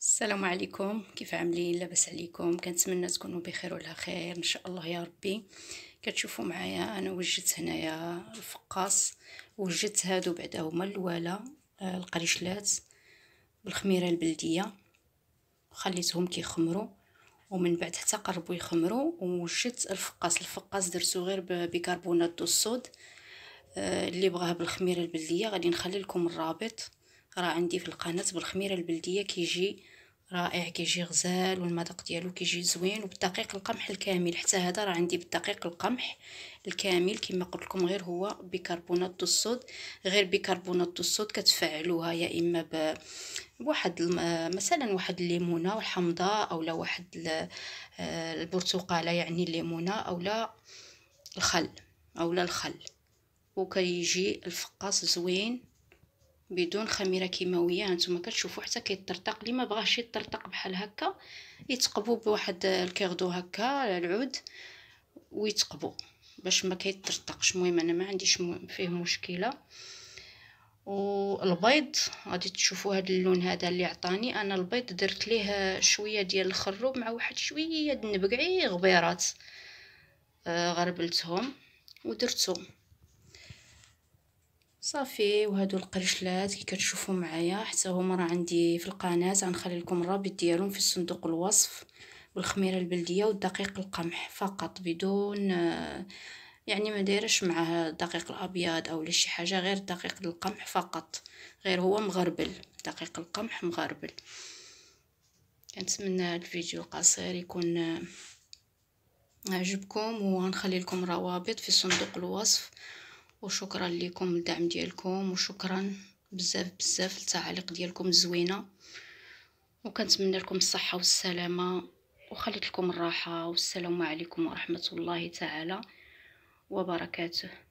السلام عليكم كيف عاملين لاباس عليكم كنتمنى تكونوا بخير وعلى خير ان شاء الله يا ربي كتشوفوا معايا انا وجدت هنايا الفقاص وجدت هادو بعدا هما الوالا آه، القريشلات بالخميره البلديه خليتهم كيخمروا ومن بعد حتى قربوا يخمروا وجدت الفقاص الفقاص درتو غير ببيكربونات الصود آه، اللي بغاه بالخميره البلديه غادي نخلي لكم الرابط راه عندي في القناه بالخميره البلديه كيجي رائع كيجي غزال والمذاق ديالو كيجي زوين وبالدقيق القمح الكامل حتى هذا راه عندي بالدقيق القمح الكامل كما قلت لكم غير هو بيكربونات الصود غير بيكربونات الصود كتفعلوها يا اما بواحد مثلا واحد الليمونه والحمضه اولا واحد آه، البرتقاله يعني الليمونه اولا الخل اولا الخل وكيجي الفقاص زوين بدون خميره كيماويه هانتوما كتشوفوا حتى كيطرطق اللي ما بغاش يطرطق بحال هكا يتقبوا بواحد الكيردو هكا العود ويتقبوا باش ما كيطرطقش المهم انا ما عنديش فيه مشكله والبيض غادي تشوفوا هذا اللون هذا اللي عطاني انا البيض درت ليه شويه ديال الخروب مع واحد شويه النبقعي غبيرات آه، غربلتهم ودرتهم صافي وهادو القرشلات كي كتشوفوا معايا حتى هما راه عندي في القناه غنخلي لكم الرابط ديالهم في صندوق الوصف والخميره البلديه والدقيق القمح فقط بدون يعني ما دايرش معاه الدقيق الابيض او شي حاجه غير دقيق القمح فقط غير هو مغربل دقيق القمح مغربل كنتمنى الفيديو القصير يكون عجبكم وغنخلي لكم روابط في صندوق الوصف وشكرا لكم الدعم ديالكم وشكرا بزاف بزاف التعاليق ديالكم الزوينه وكنتمنى لكم الصحه والسلامه وخليت لكم الراحه والسلام عليكم ورحمه الله تعالى وبركاته